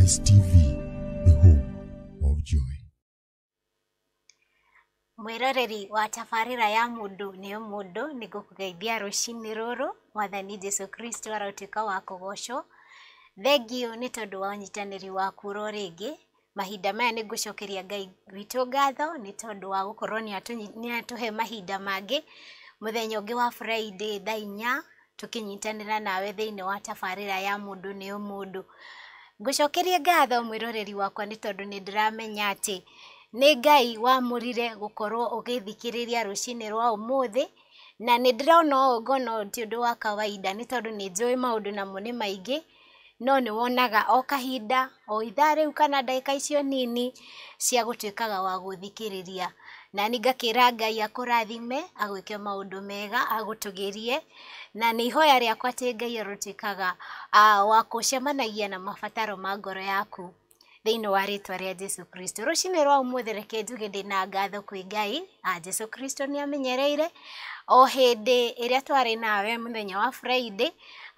Paradise TV, the home of joy. mwiroreri wa tabarĩra ya mũndũ nĩ mũndũ nĩ ngũkũgeithia rũcinĩ rũrũ mwathani jesu kristo aratuĩka wa kũgocwo thengiũ nĩ tondũ wa ũnyitanĩri waku ro rĩngĩ mahinda maya nĩ ngũcokeria ngai witũ ngatho nĩ tondũ wa gũkorwo nĩ atũhe mahinda mangĩ mũthenya ũngĩ wa friday thaa inya tũkĩnyitanĩra nawe thĩinĩ wa tabarĩra ya mũndũ nĩ mũndũ ngucokerie ngatho mwĩroreri wakwa nĩ tondũ nĩ ndĩramenya atĩ nĩ ngai wamũrire gũkorwo ũgĩthikĩrĩria rũcinĩ rwa ũmũthĩ na nĩ ndĩrona ũũ ngona ũũ ti ũndũ wa kawaida nĩ tondũ nĩ njũĩ maũndũ namo nĩ maingĩ no ni wonaga o kahinda o ithaa rĩu kana ndagĩka icio nini cia gũtuĩkaga wa gũthikĩrĩria na nĩ ngakĩra ngai akũrathime agwĩke maũndũ mega agũtũgĩrie na nä ihoya rä akwa atä ngai arå kaga uh, wa kå cemanagia na mabataro ma ngoro yaku thä wa rä rä a jesu kristo rå cinä rwa må reke njuge ndä na ngatho kwä ngai a jesu kristo nä amenyereire o hä ndä ä rä a twarä nawe må thenya wa friday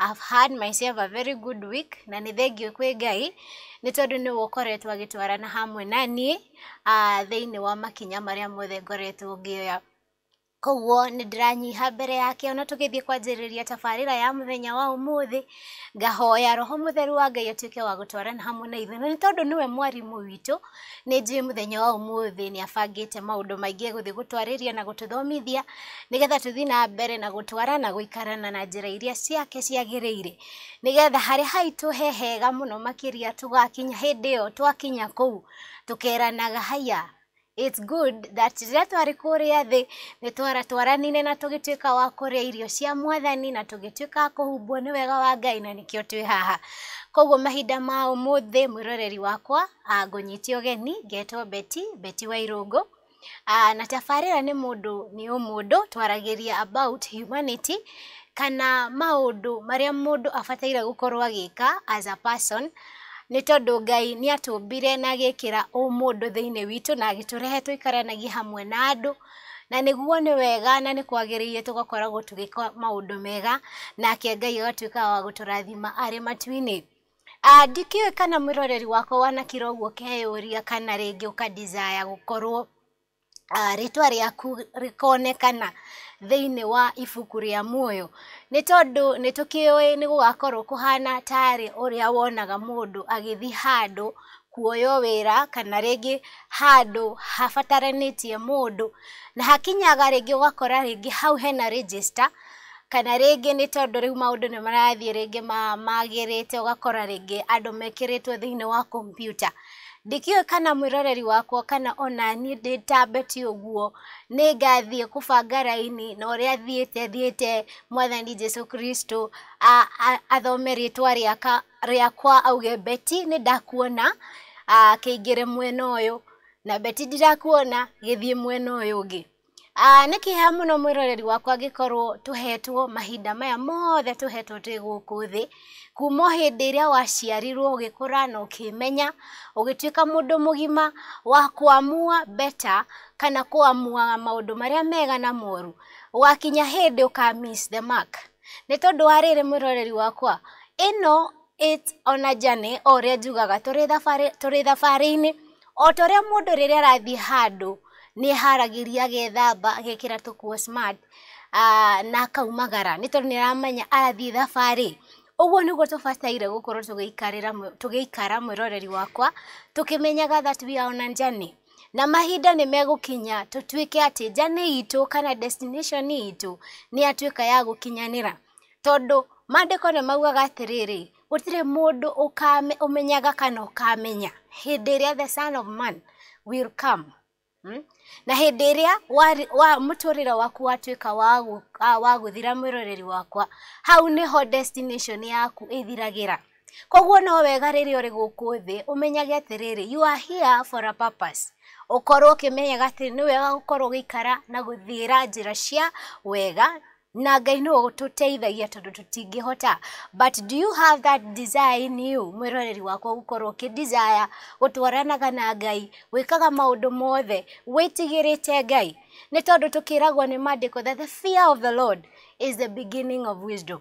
I've had myself a very good week na nä thengiå kwä ngai nä tondå nä we ũkoretwo agä twarana hamwe na niä uh, thä wa makinya marä a mothe ngoretwo ngä koguo nä ndä ranyiha mbere yake ona tå gä thiä kwanjä rä ria tabarä ya må thenya wa må ngahoya roho må theru wa ngai atuä ke wa gå twarana hamwe na ithuä na nä tondå nä we mwarimå witå nä njå må thenya wa må thä nä abangä te maå ndå maingä gå thiä gå twarä ria na gå tå thomithia nä getha tå thiä na mbere na gå twarana gå ikarana na njä ra iria ciake ciagä rä ire nä getha harä haitå hehega må no makä ria tå gakinya hä ndä ä yo twakinya kå u tå keranaga haya it's good that rä twarä kå rä a thä nä twaratwaranine na tå gä tuä ka wa kå rä a irio cia mwathani na tå gä tuä ka kå humbwo nä wega wa ngai na nä kä twä haha koguo mahinda ma å må thä mwä wakwa ngå nyiti å geni ngetwo beti beti wa irå na tabarä nä må ndå nä å må ndå twaragä ria about humanity kana maå ndå marä a må ndå abataire gå korwo agä ka as a person nä tondå ngai nä atå mbire na agä kä ra å må ndå thä inä witå na agä tå rehe tå hamwe na andå na niguo nä wega na nä kwagä tå gakoragwo tå gä ka maå ndå mega nake ngai agatuä ka wa gå tå rathima arä matu-inä ah, ndikä ä kana mwä roreri wakwa wana kira å guo keyå ria kana rä ngä å ka gå korwo ah, rä twa rä aku rä konekana thiini wa ibuku rĩa muoyo nä tondå nä tåkäåä nä gugakorwo kuhana tarä å rä a wonaga mũndũ agĩthi handå kuoyo wĩra kana rĩngĩ handu habataranĩtie mundu na hakinyaga rĩngĩ ugakora rĩngĩ hau hena register kana rĩngĩ nĩ tondũ rĩu maũndũ nĩ marathiĩ rĩngĩ magĩrĩte ũgakora rĩngĩ andũ mekĩrĩtwo thĩinĩ wa kompyuta ndikiũĩ kana mwĩroreri wakwa kana ona niĩ ndĩ tambeti ũguo nĩ ngathiĩ kũbanga raini na ũrĩa thiĩte thiĩte mwathani jesu kristo athome rĩtwa rĩakwa auge beti nĩ ndakuona kĩingĩre mwena ũyũ na beti ndirakuona gĩthiĩ mwena ũyũ ũngĩ Ah, nä kä ha må no roreri wakwa angä korwo tå hetwo mahinda maya mothe tå hetwo twä gå thä kuma hä ä rä a waciarirwo å gä kå ra na å kä menya å gä tuä ka må ndå må gima wa kwamua beta kana kwamuaga maå ndå marä a mega na moru wakinya hä ndä å ka miss the mark nä tondå warä rä mwä roreri wakwa ä no ona njane o rä a njugaga tå rä thabarä-inä o ta å rä a må ndå rä rä a arathiä handå ni eharagiria agethamba agä kä ra tå kuo ah, na akaumagara nä tondå nä aramenya arathiä thabarä uguo niguo tubataire gukorwo tugiikarira tugiikara mwiroreri wakwa tukimenyaga that we are on a journey na mahinda ni megåkinya tå tuä ke atä njanä itå kana destination itå nä atuä ka ya gå kinyanä ra tondå mandäko nä maugaga atä gutire rä ukame umenyaga kana ukamenya kamenya hä the son of man will come Hmm? na hä ndä ä rä a må tå rä re waku watuä ka wa gå thira mwä roreri wakwa hau nä ho yaku ä thiragä ra koguo no wega rä rä a rä gå kå thä å menyage atä rä rä uh fa å korwo å kä menyaga atä r nä wega gå korwo å gä ikara na gå thiä ra njä ra cia wega na ngai no tuteithagia tondu tutingihota but do you have that desire in you mwiroreri wakwa gukorwo ki desire gutwaranaga na ngai wikaga maundu mothe witigirite ngai ni tondu tukiragwo ni madiko that the fear of the lord is the beginning of wisdom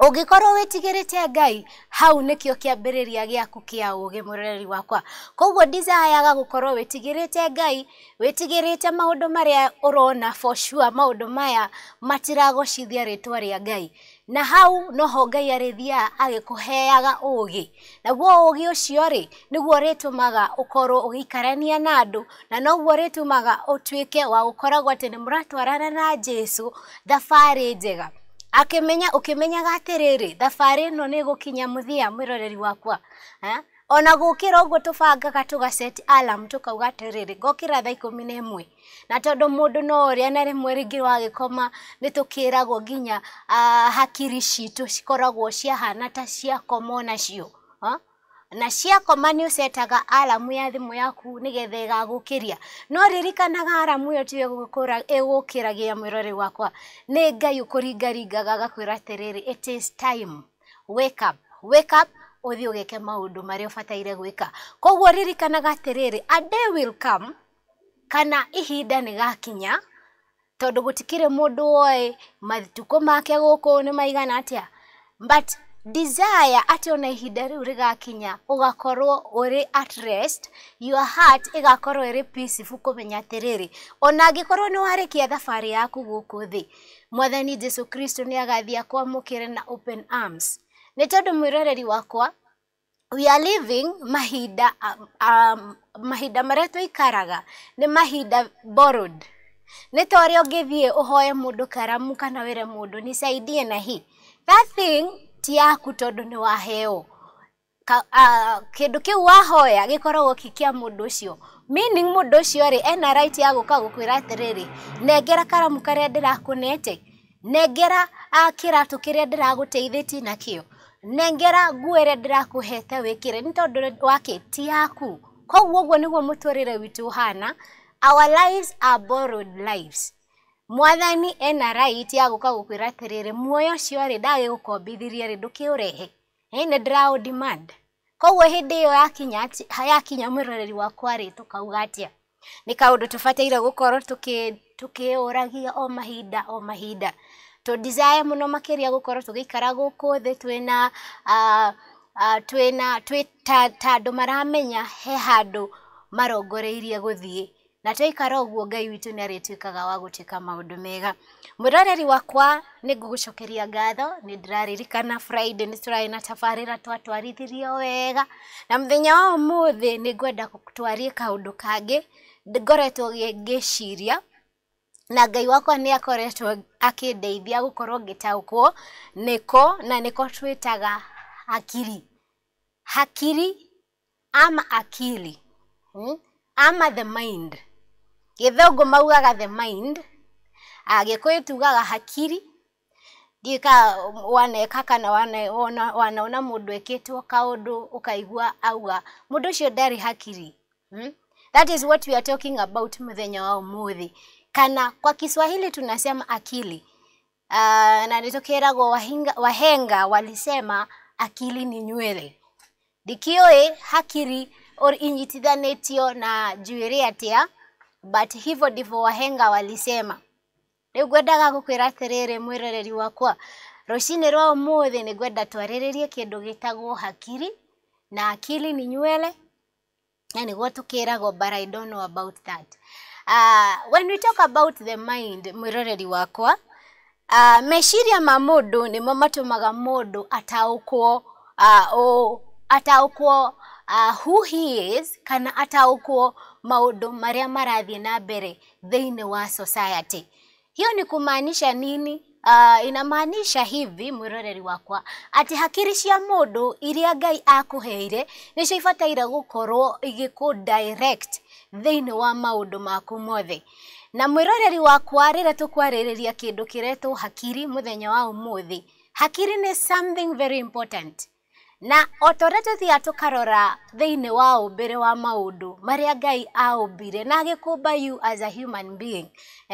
ungikorwo wĩtigĩrĩte ngai hau nikio kiambiriria giaku kia ũgĩ mureri wakwa koguo ndicayaga gukorwo wĩtigĩrĩte ngai wĩtigĩrĩte maundu maria urona for sure maundu maya matiragocithia ritwa ria ngai na hau noho ngai arĩthiaga agĩkũheaga ũgĩ naguo ugi ucio ri niguo ritumaga ukorwo ugikarania na andu na noguo ritumaga ũtuĩke wa gũkoragwo atĩ nĩ mũratwarana na jesu thabarĩ njega akimenya ukimenyaga atiriri thabari ino ni gukinya muthia mwiroreri wakwa ha? ona gukira uguo tubangaga tugaceti alarm tukauga atiriri ngokira thaa ikumi na imwe na tondu mundu no uria na rimwe ringi wagikoma ni tukiragwo nginya uh, hakiri citu cikoragwo ciahana ta ciakoma onacio huh? na ciakoma nä å cetaga aramu ya thimå yaku nä getha ĩgagå kä ria no ririkanaga aramu ä yo tiyo ĩgå kä ragia mwä rorä wakwa nä ngai å kå ringaringaga gakwä ra atä rä rä å thiä å geke maå ndå marä a å bataire gwä ka koguo ririkanaga atä rä rä a day will come kana ihinda nä gakinya tondå gå tikirä må ndå woä matukå make gå kå nä maigana atä but desire atĩ ona ihinda rĩu rĩgakinya ũgakorwo ũrĩ at rest your heart ĩgakorwo ĩrĩ peaceful kũmenya atĩrĩrĩ ona angĩkorwo nĩ kia thabarĩ yaku gũkũ thĩ mwathani jesu kristo nĩ agathiĩ akwamũkĩre na open arms nĩ tondũ mwĩroreri wakwa we are living mahinda um, mahinda marĩa tũikaraga nĩ mahinda borrowed nĩ ta ũrĩa ũngĩthiĩ ũhoe mũndũ karamu kana wĩre mũndũ nisaidie na hi that thing ti yaku tondu ni waheo kindu kiu wahoya gikoragwo ki kia mundu ucio meaning mundu ucio ri ena right ya guka gukwira atiriri nengera karamu karia ndirakunete nengera kiratu kiria ndiraguteithitie nakio nengera nguo iria ndirakuhete wikire ni tondu wake ti yaku koguo uguo niguo muturire witu uhana our lives are borrowed lives mwathani ena right ya guka gukwira atiriri muoyo cio ri ndagigukombithirie ri ndukiurehe ene draw demand koguo hindi iyo yakinya yakinya mwiroreri wakwa ri tukauga atia nĩ kaũndũ tũbataire tuki tũkĩũragia o mahinda o mahinda tũdisaye mũno makĩria gũkorwo tũgĩikara gũkũ thĩ twĩna uh, uh, twĩna twita ta maramenya he handũ marongoreirie gũthiĩ na twaikara guo ngai witu nä arä tuä wa gå tuä maå mega roreri wakwa nä ngå gå cokeria ngatho nä ndä raririkana friday nä tå rarä na tabarä ra twatwarithirio wega na må thenya wa må thä nä ngwenda twarie kaå ndå kangä ngoretwo ngä ciria na ngai wakwa nä akoretwo akä ndeithia gå korwo ngä taåkwo nä ko na nä ko twä taga akiri hakiri ama akili hmm? ama the mind githungu maugaga the mind agikuyu ah, tugaga hakiri gika waneka kana wanaona wanaona mundu ekitwo kaundu ukaigua auga mundu ucio ndari hakiri hmm? that is what we are talking about muthenya wa umuthi kana kwa kiswahili tunasema akili uh, na nitokerago wahinga, wahenga walisema akili ni nywele ndikiũĩ hakiri or inyitithanĩtio na njuĩrĩ atia but hivyo ndivyo wahenga walisema rä u ngwendaga gå kwä ra atä mwäroreri wakwa rå rwa må nä ngwenda twarä rie kä ndå gä tagwo hakiri na akili ni nywele na nä guo tå kä ragwo but I don't know about that uh, when we talk about the mind mwäroreri wakwa uh, meciria ma må ndå nä mo matåmaga må ndå ataåkwo uh, ah, ataåkwo uh, who he is kana ataåkwo maundu maria marathiĩ na mbere thĩinĩ wa society hiyo ni kumaanisha nini Uh, inamaanisha hivi mwiroreri wakwa ati hakiri cia mundu iria ngai akuheire nicio ibataire gukorwo igiku direct thiini wa maundu maku mothe na mwiroreri wakwa rĩrĩa tũkwarĩrĩria kĩndũ kĩretwo hakiri mũthenya wa ũmũthĩ hakiri ni something very important na o thia ũrĩa tũthiaga tũkarora wa ũmbĩre wa maũndũ marĩa ngai aũmbire na agĩkũmba you as a human being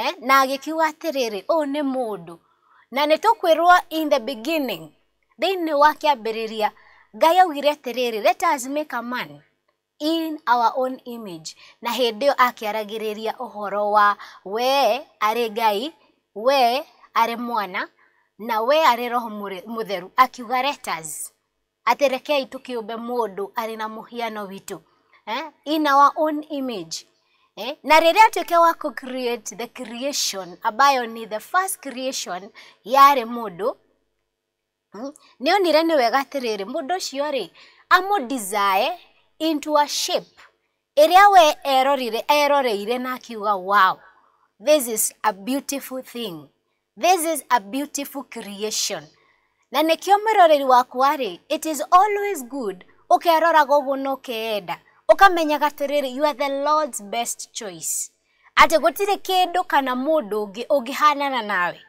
eh? na gikiwa tiriri o nĩ mũndũ na nĩ tũkwĩrwo in the beginning thĩinĩ wa kĩambĩrĩria ngai augire tiriri let us make a man in our own image na hĩndĩ akiaragiriria uhoro wa we arĩ ngai we arĩ mwana na we arĩ roho mutheru akiuga letters atĩ rekei tũkĩũmbe mũndũ arĩ na mũhiano witũ eh? in our own image eh? na rerea tuke wa ku create the creation abayo ni the first creation yare mũndũ hmm? nĩ onire nĩ wega atĩrĩrĩ mũndũ ũcio rĩ desire into a shape ĩrĩa we erorire eroreire na kiuga wow this is a beautiful thing this is a beautiful creation na nĩkĩo mwiroreri waku ari it is always good ũkeroraga ũguo na ũkeenda ũkamenyaga atĩrĩrĩ you are the lord's best choice ate gũtirĩ kĩndũ kana mũndũ ngi ungihanana nawe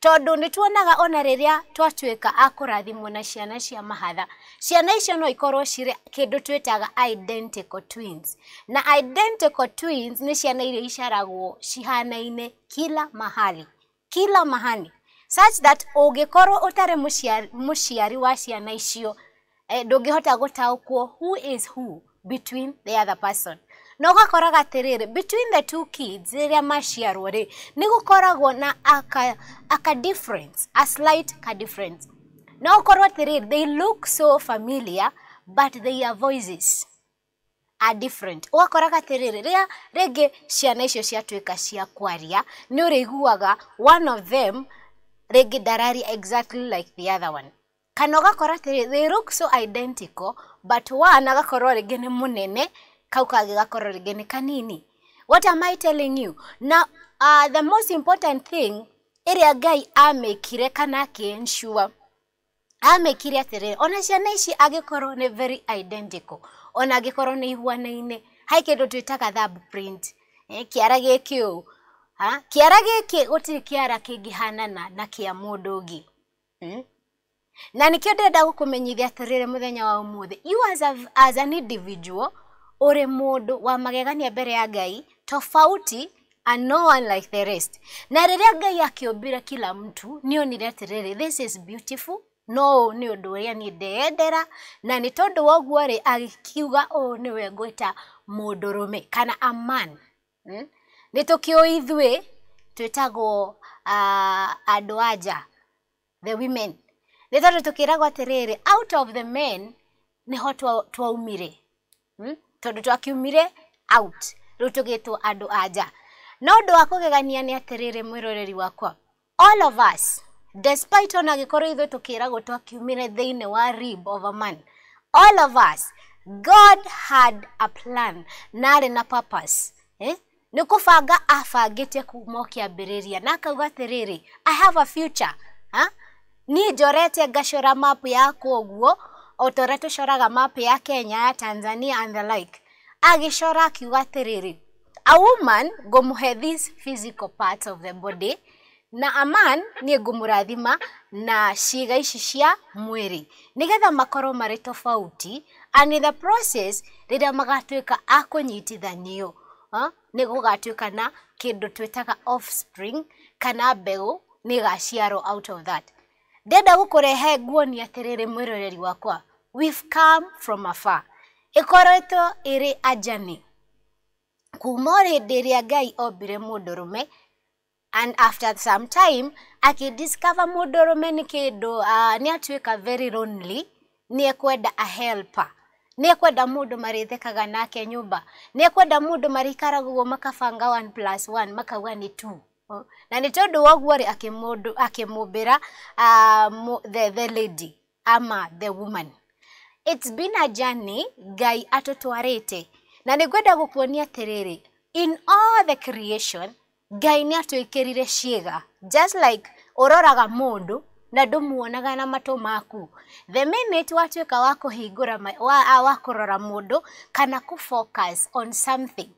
tondu nĩ tuonaga ona riria twatweka a kũrathimwo na ciana cia mahatha ciana icio no ikorwo cire kindu twĩtaga identical twins na identical twins ni ciana iria icaragwo cihanaine kila mahali kila mahali such that ungikorwo utari muciari wa ciana icio eh, ndungihota gutaukwo who is who between the other person na ũgakoraga atĩrĩrĩ between the two kids rĩrĩa maciarwo rĩ nĩ gũkoragwo na aka, aka difference a slight ka difference no ũkorwo atĩrĩrĩ they look so familiar but their voices are different ũgakoraga atĩrĩrĩ rĩrĩa rĩngĩ ciana icio ciatuĩka cia kwaria nĩ ũrĩiguaga one of them rĩngĩ ndarari exactly like the other one kana ũgakora atĩrĩ they look so identical but one agakorwo rĩngĩ nĩ mũnene kau kangĩ gakorwo rĩngĩ nĩ kanini what am i telling you na uh, the most important thing ĩrĩa ngai amĩkire kana akĩensure amĩkire atĩrĩrĩ ona ciana ici agĩkorwo nĩ very identical ona angĩkorwo nĩ ihuanaine harĩ kĩndũ twĩtaga thumbprint eh, kĩara gĩkĩ ũũ kiara giki kä kiara hanana na kia mundu ungi mm? na nikio ndirenda menyithia atiriri muthenya wa umuthi you as, a, as an individual må mundu wa magegania mbere ya ngai tofauti and no one like the rest na a ngai akiumbire kila mtu nionire atiriri this is beautiful no nä å ndå å rä a niä ndeendera na nä tondå woguo rä agä kiuga å nä we ngwä ta må ndå rå me kana aman hmm? nä tå kä å ithuä twä tagwo andå anja the women nä tondå tå kä ragwo atä rä rä out of the men nä ho twaumire hmm? tondå twakä out rä u tå gä two andå anja no ndå wa kå gegania nä atä rä rä mwä wakwa all of us despite ona gä korwo ithuä tå kä ragwo twakiumire thä inä wa rib of a man all of us god had a plan na arä na purpose eh? nä kå banga abangä te kuma na akauga atä rä rä i have a future ha? niä njorete ngacora map yakwa å guo o ta rä a tå coraga map ya kenya ya tanzania and the like agä cora akiuga atä rä rä a woman ngåmå this physical parts of the body na aman niä ngå rathima na ciiga ici cia mwä nigetha makorwo marä tofauti and in the process rä rä a magatuä ka akå nyitithanio nä gå gatuä kana kä ndå twä taga kana mbegå nä gaciarwo ndenda gå kå rehe nguoni atä rä rä mwä roreri wakwa ä korwetwo ä rä ajani kuma rä ndä rä a ngai ombire må ndå rå me and after some time akä discover må ndå rå me nä kä ndå uh, ah, nä atuä ka very lonely nä ekwenda a helper nä kwenda må ndå nake nyumba mba nä kwenda må ndå marĩikaraga guo makabanga one plus one makauga nä two oh, na ni tondå woguo rä akä ra uh, ah, the, the lady ama the woman it's been a journey ngai atutwarite na nä ngwenda gå kuonia in all the creation gai ni atwä kä rire just like ororaga roraga na ndumuonaga na matu maku the minute watuika wa kuhingura wa, wa kurora mundu kana ku focus on something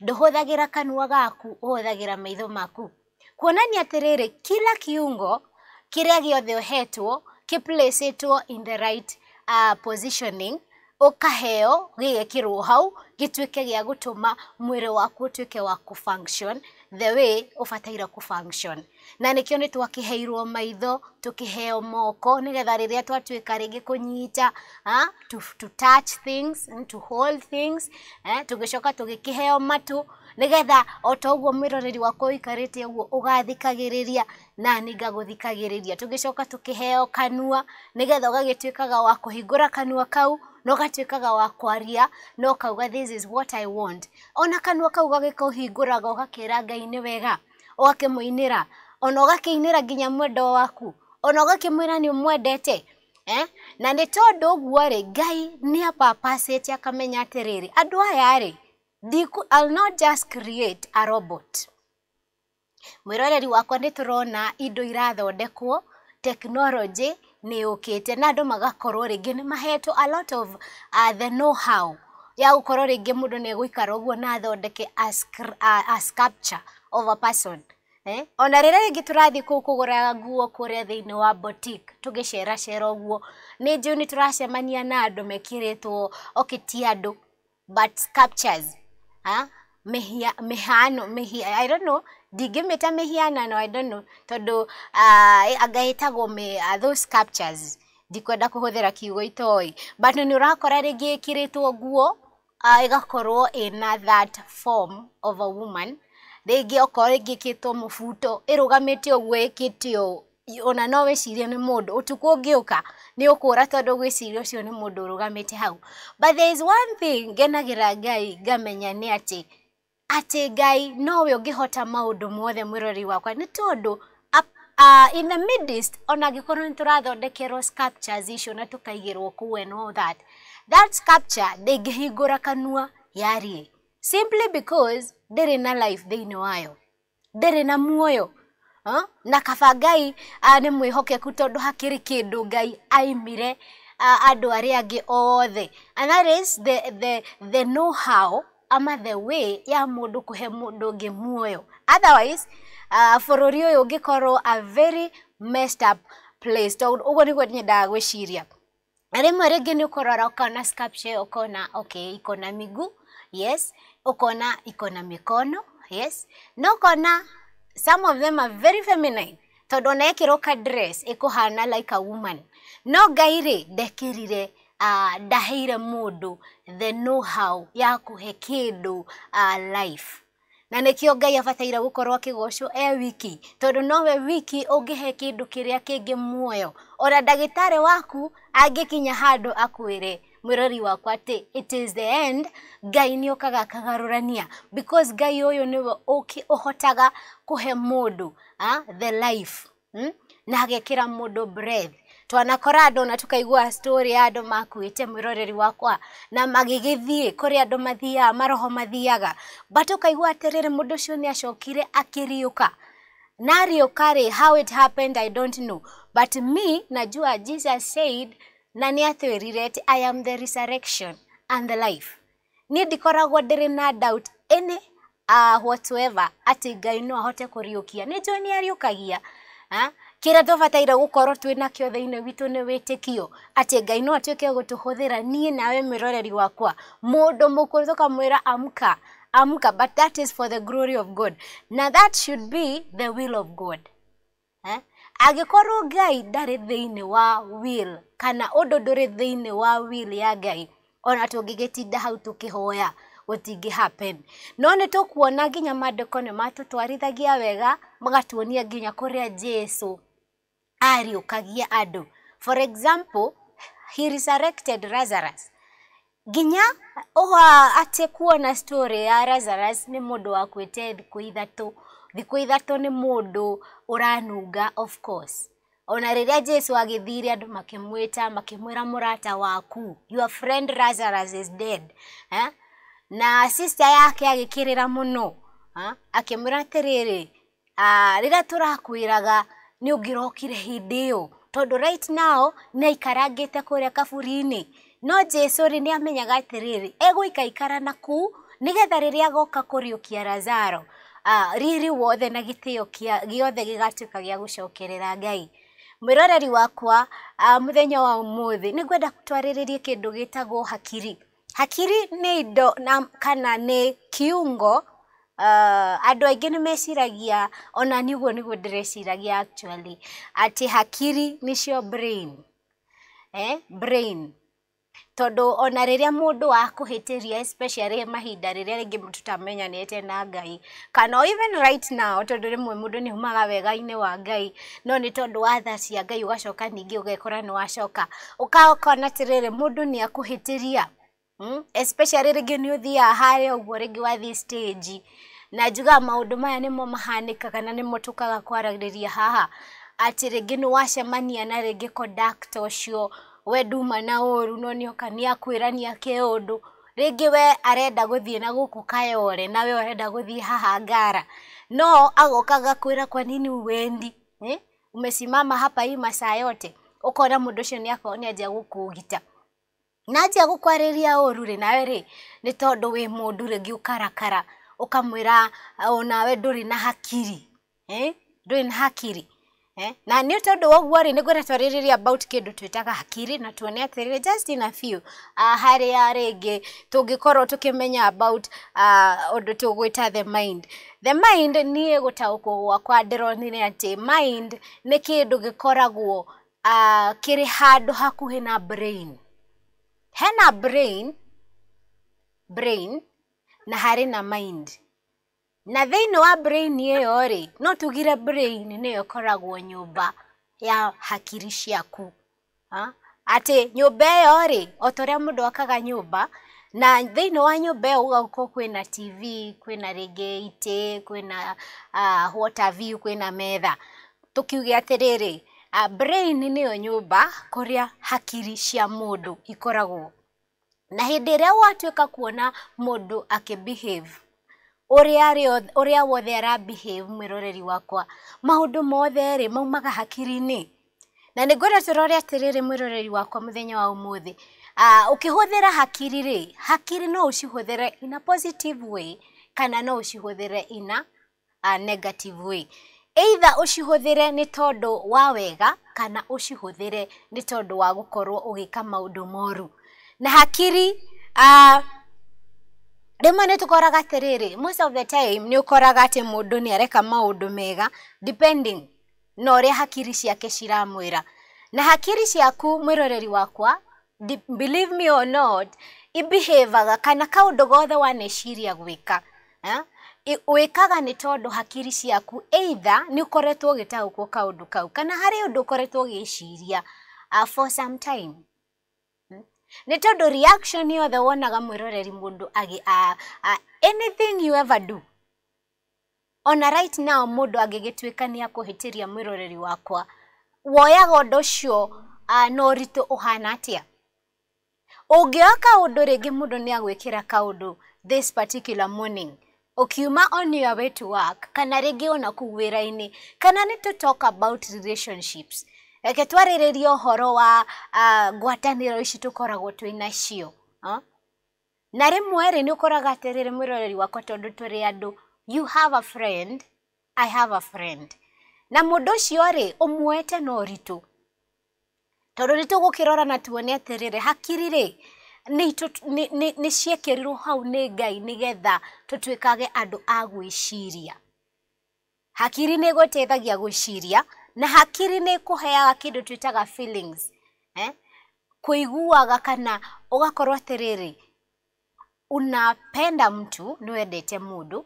nduhuthagira kanua gaku uhuthagira maitho maku kuonania atiriri kila kiungo kiria giothe uhetwo kiplacetwo in the right uh, positioning ukaheo gigekirwo hau gituike gia gutuma mwiri waku utuike wa kufunction the way ubataire ku function na nikio ni twakiheirwo maitho tukiheo moko nigetha riria twatuika ringi kunyita ha? Ah, to, to touch things to hold things eh? tugicoka tugikiheo matu nigetha o ta uguo mwiroreri waku uikarite uguo ugathikagiriria na ningaguthikagiriria tugicoka tukiheo kanua nigetha ugagituikaga wa kuhingura kanua kau na ũgatuĩkaga wa kwaria no kauga this is what I want ona kanua kau gagĩkũhingũraga ugakira Ngai ni wega ũgakĩmũinĩra ona ũgakĩinĩra nginya mwendo waku ona ũgakĩmwĩra ni mwendete eh? na nĩ tondũ ũguo-rĩ ngai nĩ apapacĩte akamenya atĩrĩrĩ andũ aya Diku, I'll not just create a robot mwĩroreri wakwa ni turona indo irathondekwo technology nä å kä te na andå magakorwo rä ngä nä mahetwo a lot of uh, the know how ya gå korwo rä ngä må ndå ikara å guo na athondeke a, sculpture of a person Eh? ona rä rä rä ngä tå rathiä kå kå gå ra nguo kå rä a thä inä wa tå gä ceracera å guo nä njå nä tå racemania na andå mekä rä two okä ti andå ah, mĩhano ndingämäta mä hianano ndn tondå angahätagwo ah, ah, those captures ndikwenda kå hå thä ra kiugo itoä bat nä å rakora rä ngä kä rä two nguo ägakorwo ah, ä that form of a woman rä ngä okorwo rä ngä kä two må buto ä rå gamä te å guo ä kä te å ona no wä cirie nä må ndå å tukå å ngä å ka nä å kå ra tondå gwä ciria å cio nä må ndå å rå gamä te hau ngenagä ra ngai ngamenya nä atä atĩ ngai nowe ũngĩhota maũndũ mothe mwĩrori wakwa nĩ tondũ uh, in the midst ona angĩkorwo nĩ tũrathondekerwo sculptures icio na tũkaigĩrwo kuu and all that that sculpture ndĩngĩhingũra kanua yari simply because ndĩrĩ na life thĩinĩ wayo ndĩrĩ na muoyo huh? Hm? na kaba ngai uh, nĩ mwĩhokeku tondũ hakiri kĩndũ ngai aimire uh, andũ arĩa angĩ othe and that is the, the, the know how ama the way ya mundu kuhe mundu ngi muoyo otherwise uh, bururi uyu ngikorwo a very messed up place tondå å guo nä guo nyendaga gwä ciria rĩmwe rĩngĩ nä å korora ũkona sculpture ũkona okay iko na migu yes ũkona iko na mikono yes na ũkona some of them are very feminine tondå na ekĩrwo ka dress ĩkũhana like a woman no gaire dekirire uh, ndaheire mũndũ the know-how ya kuhe kindu uh, life na nikio ngai abataire gukorwo akigocwo e wiki tondu nowe wiki ungihe kindu kiria kingi muoyo ona dagitare waku angikinya handu akwire mwirori wakwa ati it is the end ngai nä okaga kagarurania because ngai å yå nä we å hotaga kå he må ndå the life hmm? na agekä ra må ndå breath twanakora andå na tukaigua story ya andå makuä mwiroreri wakwa na magigithie kuri andu mathiaga maroho mathiaga but ukaigua atiriri mundu ucio ni acokire akiriuka na ariuka how it happened i don't know but me najua jesus said na ni atwirire ati i am the resurrection and the life ni ndikoragwo ndiri na doubt any uh, whatsoever ati ngai no ahote kuriukia ni njui ni ariukagia ah? kira tubataire gukorwo twina kio thaine witu ni witikio ati ngai no atuike gutuhuthira nie nawe miroreri wakwa mundu mukuru tukamwira amka amka but that is for the glory of god na that should be the will of god eh? angikorwo ngai ndarä thaine wa will kana å ndå thaine wa will ya ngai ona tå ngä hau tå kä hoya gutingä happen no nä tå kuona nginya mandäko nä matutwarithagia wega magatuonia nginya kå a jesu ariũkagia andũ for example he resurrected Lazarus nginya atĩ kuona story ya Lazarus nĩ mũndũ wakuĩte thikũ ithatũ thikũ ithatũ nĩ mũndũ ũranunga of course ona rĩrĩa Jesu agĩthire andũ makĩmwĩta makĩmwĩra murata waku your friend Lazarus is dead eh? na sister yake agĩkĩrĩra mũno akĩmwĩra atĩrĩrĩ ah, rĩrĩa tũrakwĩraga nä å ngä rokire tondu ä tondå right now nä aikarangä te kå rä a kaburi-inä no jesu rä nä amenyaga atä rä rä egå ikaikara na ku nä getha rä rä agoka kå rä kia uh, riri wothe na gä tä giothe gäothe gä gatuä ka gä a gå cokerera ngai mwiroreri wakwa uh, muthenya wa umuthi ni ngwenda twariririe kindu gitagwo hakiri hakiri ni indo kana ni kiungo Uh, andå aingä nä meciragia ona nä guo nä guo ndä reciragia actually atä hakiri nä cio brain eh? brain tondå ona rä rä a må ndå tä ria especially mahinda rä rä a rä ngä tåtamenyanä na ngai kana even right now tondå rä mwe må ndå nä umaga wega-inä wa ngai no nä tondå wa tha cia ngai å gacoka ningä å gekora nä wacoka å kakona atä rä rä må ndå nä akå hä tä ria mm? especially rĩngĩ nĩ ũthiaga harĩa ũguo rĩngĩ wathiĩ stage na njugaga maũndũ maya nĩmo mahanĩkaga na nĩmo tũkaga kwaragĩrĩria haha atĩ rĩngĩ nĩ wacemania na rĩngĩ conductor ũcio we nduma na ũru no oka nĩoka nĩakwĩrania kĩũndũ rĩngĩ we arenda gũthiĩ na gũkũ kayore na we ũrenda gũthiĩ haha ngara no agoka agakwĩra kwa nini uwendi eh? Hmm? umesimama hapa hii masaa yote ũkona mũndũ ũcio nĩakorwo nĩanjia gũkũgita na anjia gå kwarä nawe ri ni tondu wi mundu ri ngiukarakara ukamwira ona we nduri na hakiri eh? ndå na hakiri eh? na ni tondu woguo rä nä ngwenda about kindu twitaga hakiri na tuone atä rä justina biå uh, hari ya rege ngä tukimenya about å uh, tugwita the mind the mind ni gå taå kwo gwakwa ndä ati mind ni kindu gikoragwo gä uh, kiri rä handå na brain hena brain brain na harä na mind na thä wa brain ä yo rä no tugire brain nä yo koragwo nyå ya hakiri ciaku ha? atä nyå ä yo rä o ta a må ndå akaga nyå na thä wa nyå mba ä yo gågakorwo kwä tv kwä ngä itä kwä na uh, ah, water view kwä na metha tå kiuge atä rä rä brain nĩyo nyumba kũrĩa hakiri cia mũndũ ikoragwo na hĩndĩ ĩrĩa ka kuona mũndũ akĩbehave ũrĩa wothe behave mwĩroreri wakwa maũndũ mothe ri maumaga hakiri-inĩ na nĩ ngwenda tũrore atĩrĩrĩ mwĩroreri wakwa muthenya wa ũmũthĩ ukihuthira hakiri ri hakiri no ũcihũthĩre in a positive way kana no ũcihũthĩre in a negative way either ũcihũthĩre ni tondu wa wega kana ũcihũthĩre ni tondu wa gukorwo ugika maundu moru na hakiri uh, rĩmwe nĩ tukoraga atĩrĩrĩ most of the time ni ukoraga ati mundu ni areka maundu mega depending na ũrĩa hakiri ciake ciramwĩra na hakiri ciaku mwiroreri wakwa believe me or not ibihabaga kana kaundu gothe waneciria gwika eh? wikaga ni tondu hakiri ciaku either ni ukoretwo ugitaukwo kaundu kau kana hari undu ukoretwo ugiciria uh, ah, for some time hmm? ni tondu reaction yothe wonaga mwiroreri mundu agi uh, ah, uh, ah, anything you ever do ona right now mundu angigituika ni akuhitiria mwiroreri wakwa woyaga undu ucio uh, na uritu uhana atia ungioa kaundu ringi mundu ni agwikira kaundu this particular morning ukiuma on your way to work kana rege ona ku wira-ini kana ni to talk about relationships eke twarereria uhoro wa gwataniro ici tukoragwo twinacio na rimweri ni ukoraga atiriri mwiroreri wakwa tondu turi andu you have a friend i have a friend na mundu ucio ri umwete na uritu tondu nitugukirora na tuone atiriri hakiri ri nä ciekärä hau nä ngai nä getha tå tuä kage andå a gwä ciria hakiri nä gå gwiciria gwä ciria na hakiri nä kå heaga kä ndå twä taga eh? kå iguaga kana å gakorwo atä rä rä unapenda mtu nä wendete må ndå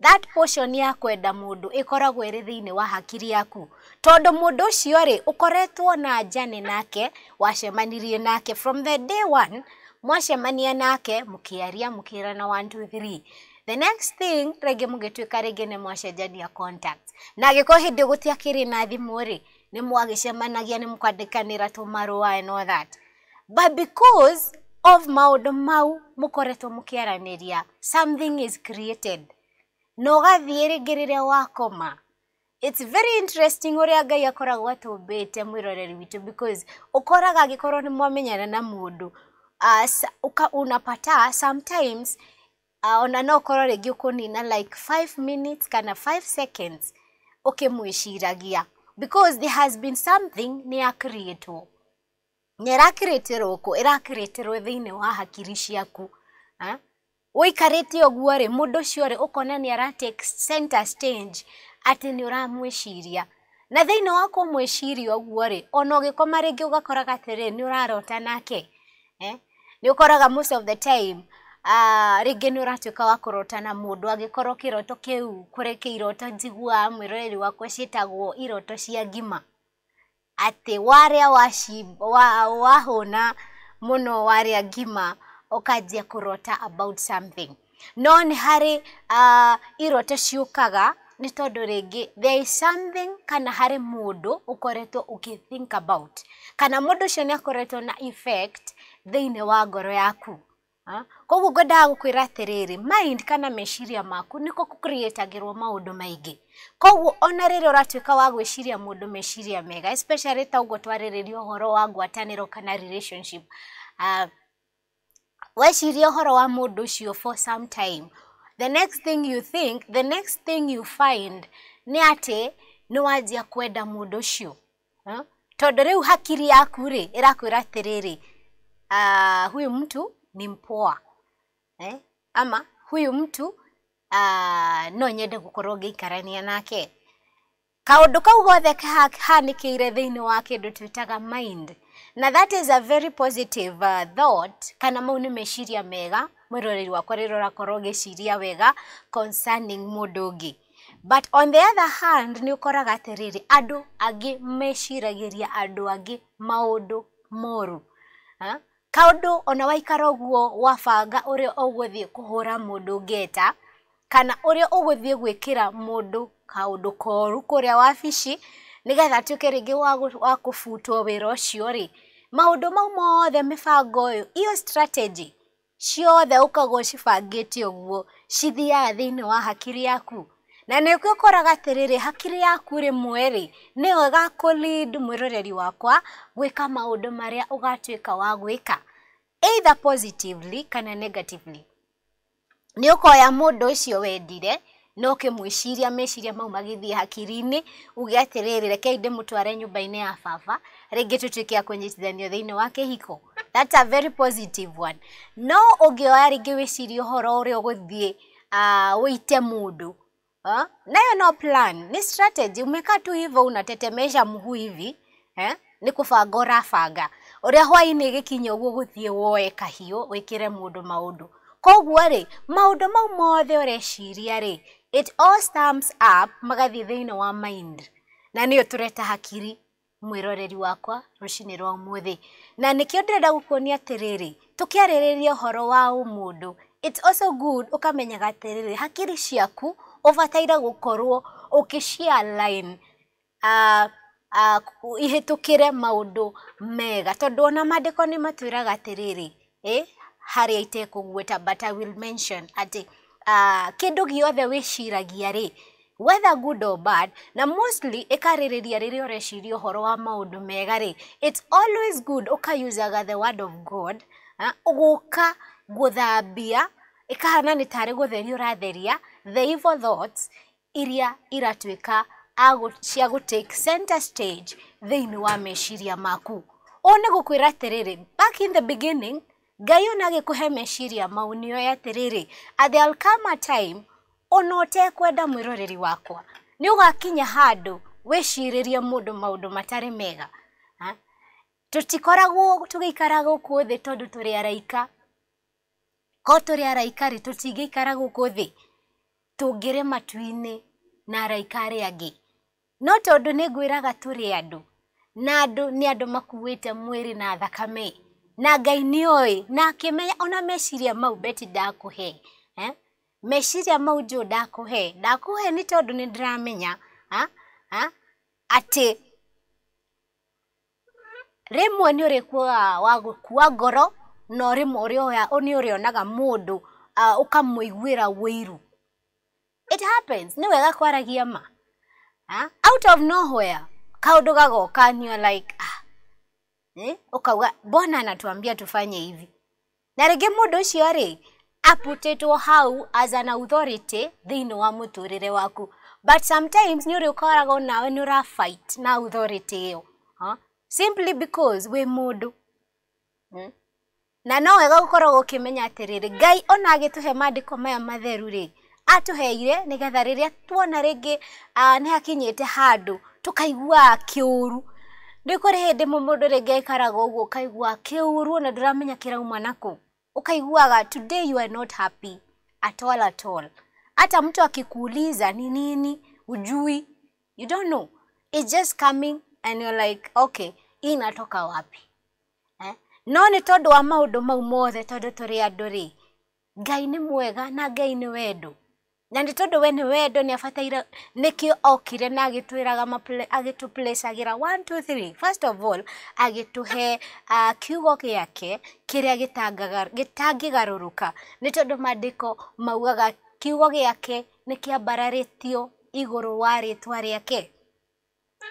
that portion ya kwenda mundu ikoragwo iri thiini wa hakiri yaku tondu mundu ucio ri ukoretwo na njane nake wacemanirie nake from the day one mwacemania nake mukiaria mukirana 1 2 3 the next thing rĩngĩ mũgĩtuĩka rĩngĩ nĩ mwacenjania contact na angĩkorwo hĩndĩ kiri na thimũ rĩ nĩ mwagĩcemanagia ni mũkandĩkanĩra tũmarũa and all that but because of maudu mau mũkoretwo mũkĩaranĩria something is created nogathirigirire wakoma it's very interesting uria ngai akoragwo atumbite mwiroreri witu because ukoraga angikorwo ni mwamenyana na mundu ah, uh, unapata sometimes uh, ona no korwo rĩngĩ ũkũnina like 5 minutes kana 5 seconds ũkĩmwĩciragia because there has been something nĩ yakĩrĩtwo nĩ ĩrakĩrĩtĩrwo kũ ĩrakĩrĩtĩrwo thĩinĩ wa hakiri ciaku ha? Ah wikarite guo ri mundu ucio ri ukona ni ara take center stage ati ni uramwiciria na thiini wa kumwiciria uguo ri ona ugikoma ringi ugakoraga atiriri ni urarota nake eh? ni ukoraga most of the time uh, ah, ringi ni uratuika wa kurota na mundu angikorwo kiroto kiu kuri kiiroto njiguaga mwiroreri wakwa ciitagwo iroto cia ngima ati waria wahuna wa, wa, wa muno waria ngima ukajia kurota about something no nĩ harĩ uh, iroto ciũkaga nĩ tondũ rĩngĩ there is something kana harĩ mũndũ ũkoretwo think about kana mũndũ ũcio nĩ akoretwo na effect thĩinĩ wa ngoro yaku ah, koguo ngwendaga gũkwĩra atĩrĩrĩ mind kana meciria maku nĩko kũkriĩtagĩrwo maũndũ maingĩ koguo ona rĩrĩa ũratuĩka wa gwĩciria mũndũ meciria mega especially ta ũguo twarĩrĩria ũhoro wa ngwatanĩro kana relationship uh, weciria horo wa mundu ucio for some time the next thing you think the next thing you find ni ati ni wanjia kwenda mundu ucio huh? Hmm? tondå rä u hakiri yaku rä ä rakwä ra rä rä uh, huyu mtu ni mpoa eh? ama huyu mtu uh, no nyende gå korwo ngä ikarania nake kaå ndå kau gothe kahanikä ire thä inä wa kä ndå twä taga mind na that is a very positive uh, thought kana mau nä meciria mega mwiroreri wakwa rirora korwo shiria wega concerning mũndũ but on the other hand nĩ ũkoraga atĩrĩrĩ andũ angĩ meciragĩria andũ angĩ maũndũ moru kaũndũ ona waikara ũguo wabanga ũrĩa ũgũthiĩ kuhura mũndũ ngeta kana ũrĩa ũgũthiĩ gwĩkĩra mũndũ kaũndũ koru kũrĩa wabici nigetha tuke ringi wa kubutwo wira ucio ri maundu mau mothe mibango iyo iyo strategy ciothe ukagwo cibangite uguo cithiaga thiini wa hakiri yaku na nä kuo koraga atä hakiri yaku rĩmwe rĩ nĩyo ĩgakũ lead mwĩroreri wakwa gwĩka maũndũ marĩa ũgatuĩka wa gwĩka either positively kana negatively nĩ ũkoya mũndũ ũcio wendire no ke mwishiria meshiria mau magithie hakiri-inä uge atä rä rä rekei ndä må tware ya fafa rege ngä tå tuä ke akånyitithanio wake hiko that's a very positive one no ũngä oya rege ngä wä horo ore rä a å mudu thiä wä nayo no plan ni strategy umeka tu hivo unatetemesha mguu hivi eh? ni kubanga ũrabanga ũrĩa hwaĩ-inĩ ĩgĩkinya ũguo gũthiĩ woe kahiũ wĩkĩre mũndũ maũndũ koguo rĩ maũndũ mau mothe ũreciria rĩ it all stumps up magathi thiini wa mind na niyo tureta hakiri mwiroreri wakwa rushini rwa muthi na nikio ndirenda gukuonia tiriri tukiaririria horo wa umundu it's also good ukamenya gatiriri hakiri ciaku ubataire gukorwo ukishia ukicialign uh, uh, ihitukire maundu mega tondu ona maandiko ni matwiraga tiriri eh? hari harĩa kugweta but I will mention atĩ uh, ah, kindu giothe wiciragia ri whether good or bad na mostly ĩkarĩrĩria rĩrĩa ũreciria ũhoro wa maũndũ mega ri it's always good ũkayusaga the word of god ũgũka gũthambia ĩkahana ni tarĩ gũtheria uratheria the evil thoughts iria iratuĩka cia gå take center stage thĩinĩ wa meciria maku ũũ nĩ gũkwĩra atĩrĩrĩ back in the beginning ngai ona agikuhe meciria mau nioe atiriri rä come alkama time ona ũtekwenda mwĩroreri wakwa cirä rie må ndå maå ndå matarä mega gå kå thä tondå tå rä araika ko rä araika rĩ tũtingĩikara gũkũ thĩ tũngĩrĩ matu-inĩ na araika arĩa angä no ngwä raga tå rä andå na andå makuä te mwä rä na thakame na ngai nä oä na akä ona meciria mau beti ndakå he eh? meciria mau njå ndakå he ndakå he nä tondå nä ndä ramenya atä rä mwe nä å rä kuaga wa gå kua ngoro no rä mwe nä å rä onaga må ndå å kamå iguä ra wä iru nä wega kwaragia ma out of nowhere kaå ndå gagoka like ah, Hmm? ukauga mbona anatuambia tufanye hivi na rege mũndũ ũcio rĩ aputetwo hau as an authority thĩinĩ wa mũtũrĩre waku but sometimes nĩ ũrĩ ũkoragwo nawe nĩ ũra fight na authority ĩyo simply because we mũndũ hmm? na no wega gũkorwo ũkĩmenya atĩrĩrĩ ngai ona agĩtũhe maandĩko maya matheru rĩ atũheire nĩgetha rĩrĩa tuona rĩngĩ uh, nĩ hakinyĩte handũ tukaigua kĩũru nä kå rä hä ndä må må ndå rä ngä aikaraga å guo uru na ndå kira kä rauma nakå ũkaiguaga today you are not happy at all at all hata mtu akikuuliza ni nini ujui you don't know it's just coming and you're like okay hii inatoka wapi eh? no ni todo wa maå maumothe todo mothe tondå tå rä mwega na ngai nä wendo na nä tondå we nä wendo nä abataire nä kä okire na agä twä raga agä tå placagä ra first of all agä tå he uh, kiugo gä ake kä rä a gä tangä garå rå ka nä tondå mandä ko maugaga kiugo gä ake nä kä ambararä tio igå rå wa rä twa rä ake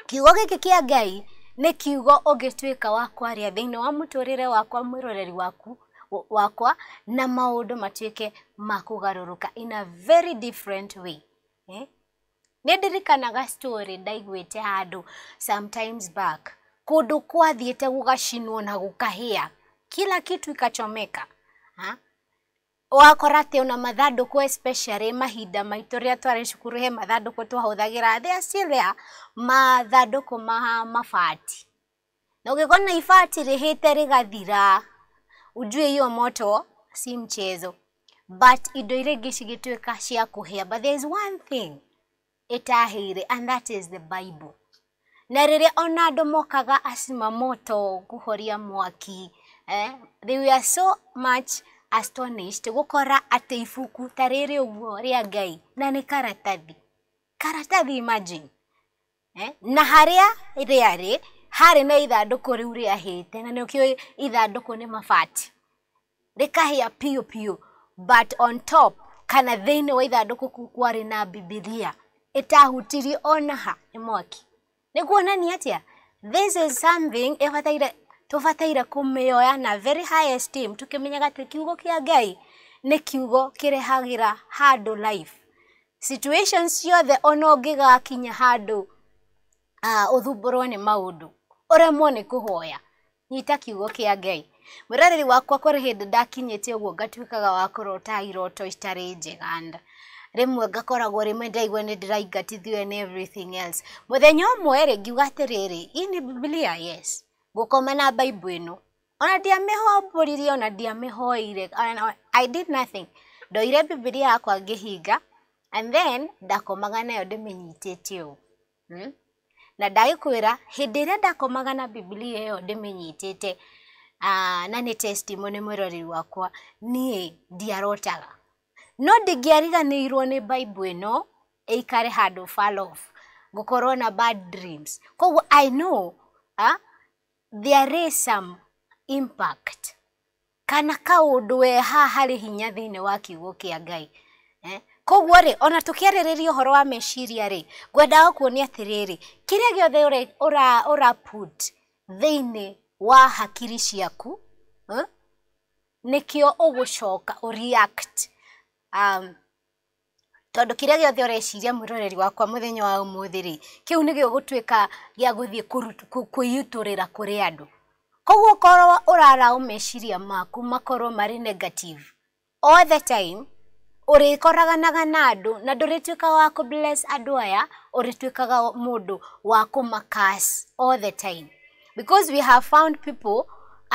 kiugo gä kä kä a ngai nä kiugo å ngä tuä ka wa kwaria thä inä wa må tå rä re wakwa mwä roreri waku wakwa na maudu matuike makugaruruka in a very different way eh? nä story ndaiguĩte handũ sometimes back kũndũ kwathiĩte gũgacinwo na gũkahĩa kila kitu ikachomeka ha? wakora atä ona mathandåkå especially mahinda maitå rä a twarä cukuru he mathandåkå twahåthagä ra thä mathandåkå ma mabati na å gä kona ibati rä hä te rä gathira ujue hiyo moto si mchezo but indo iria kashi ya ka but there is one thing itahire and that is the bible na rere rä ona andå mokaga asima moto kuhoria mwaki eh? they were so much astonished gukora ati ibuku ta uguo ria ngai na ni karatathi karatathi imagine eh? na haria ire ari harä na ithandåkå rä u rä ahä te na nä å kä å ithandåkå nä mabati rä kahä piå piå but on top kana thä inä wa ithandå kå kå kwarä na bibilia ä tahutirie ona ha nä mwaki nä kuonania atä this is something äbataire tå bataire kå mä oya na very high esteem tå kä menyaga atä kiugo kä a ngai nä kiugo kä rehagä ra handå life situations ciothe ona å ngä gakinya handå å uh, ah, thumbå rwo nä maå ndå ũremwo nĩ kũhoya nyita kiugo kĩa ngai mwĩrarĩri wakwa kũrĩ hĩndĩ ndakinyĩte ũguo ngatuĩkaga wa kũrota iroto itarĩ njega nda rĩmwe ngakoragwo rĩmwe ndaigua nĩ ndĩraingatithio and everything else mũthenya ũmwe rĩ ngiuga atĩrĩrĩ ii ni biblia yes ngũkoma na baibũ ĩno ona ndiamĩhombũririe ona ndiamĩhoire i did nothing ndoire biblia yakwa ngĩhinga and then ndakomaga nayo ndĩmĩnyitĩte ũũ hmm? na ndaikwira hindi iria ndakomaga na bibilia iyo ndiminyitite na nä testimony mwiroreri wakwa niä ndiarotaga no ndingäariganäirwo nä bible ä ikare handå fall off ngũkorwo na bad dreams koguo i know uh, there is some impact kana kaũndũ ha harĩ hinya thĩinĩ wa kiugo kĩa ngai koguo rä ona tå kä arä rä horo wa meciria rä ngwendaga kuonia atä rä rä kä rä a gä othe thä inä wa hakiri ciaku hm, nä kä o å gå coka å um, tondå kä rä a gä othe å reciria mwä roreri wakwa må thenya wa å thä rä kä u nä gä gå tuä ka gä a gå thiä kwä yutå rä ra kå rä andå koguo korwo å raraå meciria maku makorwo marä negative all the time uri urĩkoraganaga na andũ na ndũrĩtuĩkaga wa ku bless andũ aya ũrĩtuĩkaga mũndũ wa ku makas all the time because we have found people